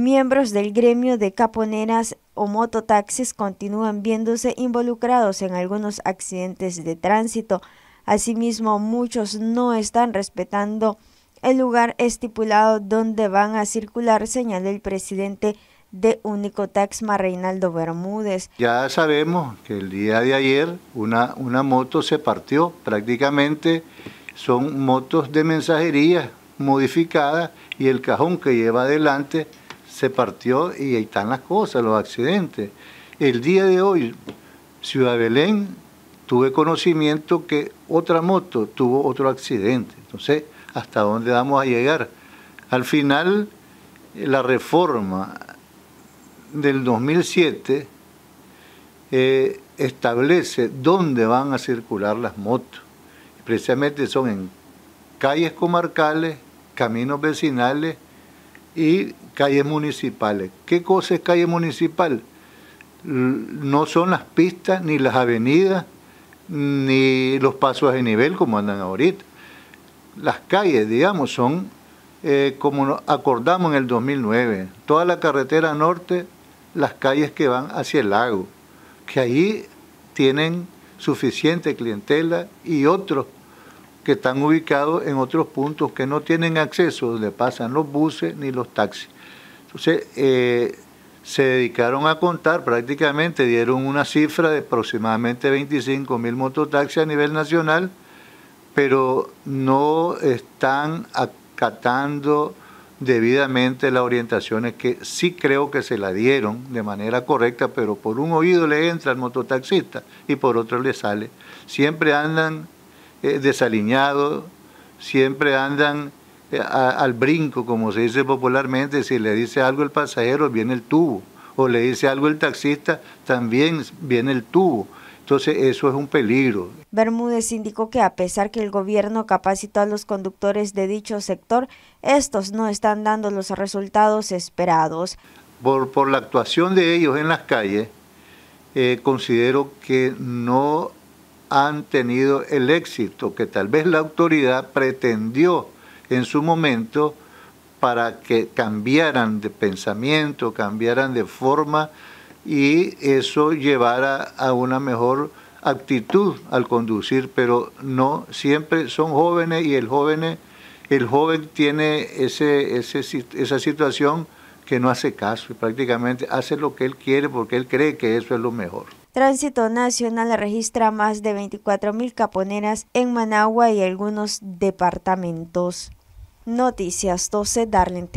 Miembros del gremio de caponeras o mototaxis continúan viéndose involucrados en algunos accidentes de tránsito. Asimismo, muchos no están respetando el lugar estipulado donde van a circular, señaló el presidente de Taxma, Reinaldo Bermúdez. Ya sabemos que el día de ayer una, una moto se partió, prácticamente son motos de mensajería modificadas y el cajón que lleva adelante se partió y ahí están las cosas, los accidentes. El día de hoy, Ciudad Belén, tuve conocimiento que otra moto tuvo otro accidente. Entonces, ¿hasta dónde vamos a llegar? Al final, la reforma del 2007 eh, establece dónde van a circular las motos. Precisamente son en calles comarcales, caminos vecinales y calles municipales. ¿Qué cosa es calle municipal? No son las pistas, ni las avenidas, ni los pasos de nivel como andan ahorita. Las calles, digamos, son eh, como acordamos en el 2009. Toda la carretera norte, las calles que van hacia el lago, que allí tienen suficiente clientela y otros que están ubicados en otros puntos que no tienen acceso, donde pasan los buses ni los taxis. Entonces, eh, se dedicaron a contar prácticamente, dieron una cifra de aproximadamente 25.000 mototaxis a nivel nacional, pero no están acatando debidamente las orientaciones que sí creo que se la dieron de manera correcta, pero por un oído le entra al mototaxista y por otro le sale. Siempre andan eh, desaliñados, siempre andan eh, al brinco, como se dice popularmente, si le dice algo el pasajero, viene el tubo, o le dice algo el taxista, también viene el tubo. Entonces eso es un peligro. Bermúdez indicó que a pesar que el gobierno capacitó a los conductores de dicho sector, estos no están dando los resultados esperados. Por, por la actuación de ellos en las calles, eh, considero que no han tenido el éxito que tal vez la autoridad pretendió en su momento para que cambiaran de pensamiento, cambiaran de forma y eso llevara a una mejor actitud al conducir, pero no siempre son jóvenes y el joven, el joven tiene esa situación que no hace caso y prácticamente hace lo que él quiere porque él cree que eso es lo mejor. Tránsito Nacional registra más de 24.000 caponeras en Managua y algunos departamentos. Noticias 12, Darlene